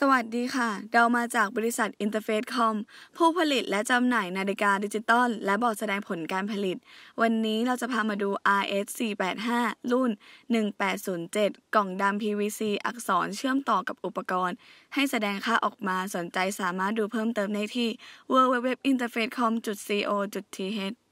สวัสดีค่ะ เรามาจากบริษัทอินเตอร์เฟสคอมผู้ผลิตและจำหน่ายนาฬิกาดิจิตอลและบอกแสดงผลการผลิต วันนี้เราจะพามาดู RS 485รุ่น 1807 กล่องดำ PVC อักษรเชื่อมต่อกับอุปกรณ์ให้แสดงค่าออกมาสนใจสามารถดูเพิ่มเติมได้ที่ www.interfacecom.co.th